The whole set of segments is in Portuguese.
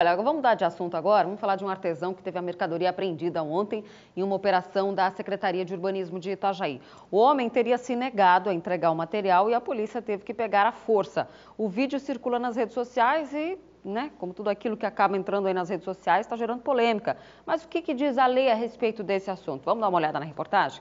Olha, vamos mudar de assunto agora, vamos falar de um artesão que teve a mercadoria apreendida ontem em uma operação da Secretaria de Urbanismo de Itajaí. O homem teria se negado a entregar o material e a polícia teve que pegar à força. O vídeo circula nas redes sociais e, né, como tudo aquilo que acaba entrando aí nas redes sociais, está gerando polêmica. Mas o que, que diz a lei a respeito desse assunto? Vamos dar uma olhada na reportagem?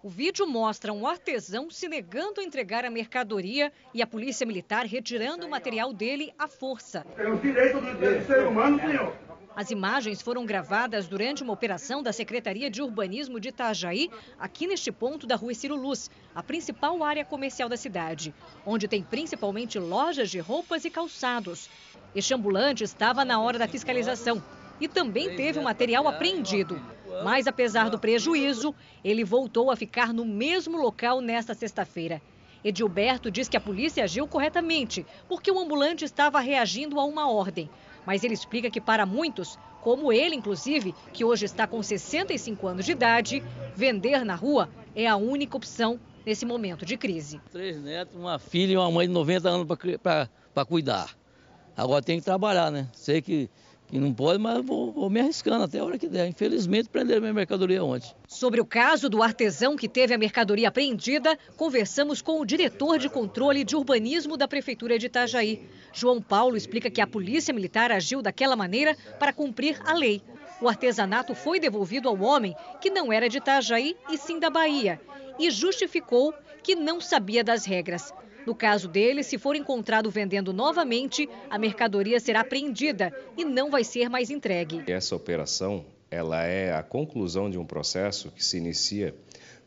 O vídeo mostra um artesão se negando a entregar a mercadoria e a polícia militar retirando o material dele à força. É um direito do, ser humano, senhor. As imagens foram gravadas durante uma operação da Secretaria de Urbanismo de Itajaí, aqui neste ponto da rua Ciro Luz, a principal área comercial da cidade, onde tem principalmente lojas de roupas e calçados. Este ambulante estava na hora da fiscalização e também teve o material apreendido. Mas apesar do prejuízo, ele voltou a ficar no mesmo local nesta sexta-feira. Edilberto diz que a polícia agiu corretamente, porque o ambulante estava reagindo a uma ordem. Mas ele explica que para muitos, como ele inclusive, que hoje está com 65 anos de idade, vender na rua é a única opção nesse momento de crise. Três netos, uma filha e uma mãe de 90 anos para cuidar. Agora tem que trabalhar, né? Sei que e não pode, mas vou, vou, me arriscando até a hora que der. Infelizmente, prenderam minha mercadoria ontem. Sobre o caso do artesão que teve a mercadoria apreendida, conversamos com o diretor de controle de urbanismo da Prefeitura de Itajaí. João Paulo explica que a Polícia Militar agiu daquela maneira para cumprir a lei. O artesanato foi devolvido ao homem, que não era de Itajaí e sim da Bahia, e justificou que não sabia das regras. No caso dele, se for encontrado vendendo novamente, a mercadoria será apreendida e não vai ser mais entregue. Essa operação ela é a conclusão de um processo que se inicia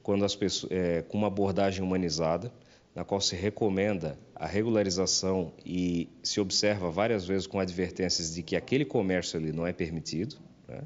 quando as pessoas, é, com uma abordagem humanizada, na qual se recomenda a regularização e se observa várias vezes com advertências de que aquele comércio ali não é permitido. Né?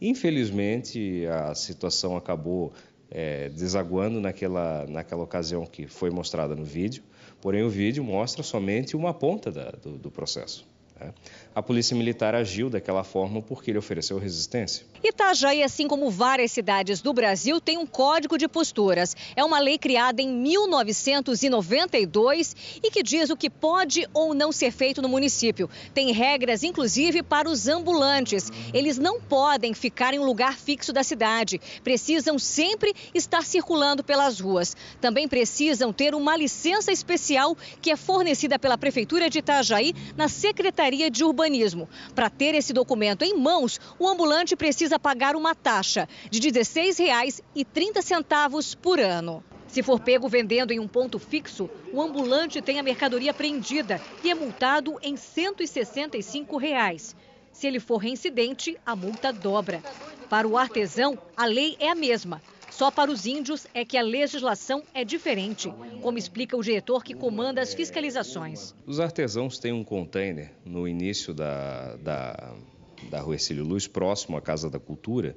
Infelizmente, a situação acabou é, desaguando naquela, naquela ocasião que foi mostrada no vídeo, porém o vídeo mostra somente uma ponta da, do, do processo. É. A polícia militar agiu daquela forma porque ele ofereceu resistência. Itajaí, assim como várias cidades do Brasil, tem um código de posturas. É uma lei criada em 1992 e que diz o que pode ou não ser feito no município. Tem regras, inclusive, para os ambulantes. Eles não podem ficar em um lugar fixo da cidade. Precisam sempre estar circulando pelas ruas. Também precisam ter uma licença especial que é fornecida pela Prefeitura de Itajaí na Secretaria Secretaria de Urbanismo. Para ter esse documento em mãos, o ambulante precisa pagar uma taxa de R$ 16,30 por ano. Se for pego vendendo em um ponto fixo, o ambulante tem a mercadoria apreendida e é multado em R$ 165. Reais. Se ele for reincidente, a multa dobra. Para o artesão, a lei é a mesma. Só para os índios é que a legislação é diferente, como explica o diretor que comanda as fiscalizações. Os artesãos têm um container no início da, da, da rua Ercílio Luz, próximo à Casa da Cultura,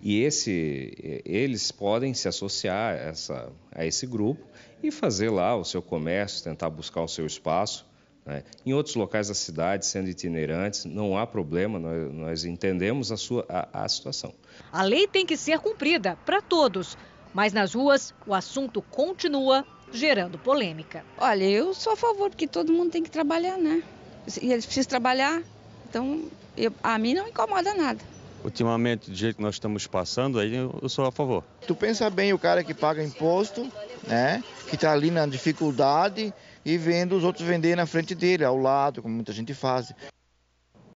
e esse, eles podem se associar a, essa, a esse grupo e fazer lá o seu comércio, tentar buscar o seu espaço. Né? Em outros locais da cidade, sendo itinerantes, não há problema, nós, nós entendemos a, sua, a, a situação. A lei tem que ser cumprida para todos, mas nas ruas o assunto continua gerando polêmica. Olha, eu sou a favor, porque todo mundo tem que trabalhar, né? E eles precisam trabalhar, então eu, a mim não incomoda nada. Ultimamente, do jeito que nós estamos passando, aí eu, eu sou a favor. Tu pensa bem o cara que paga imposto né? Que está ali na dificuldade e vendo os outros vender na frente dele, ao lado, como muita gente faz.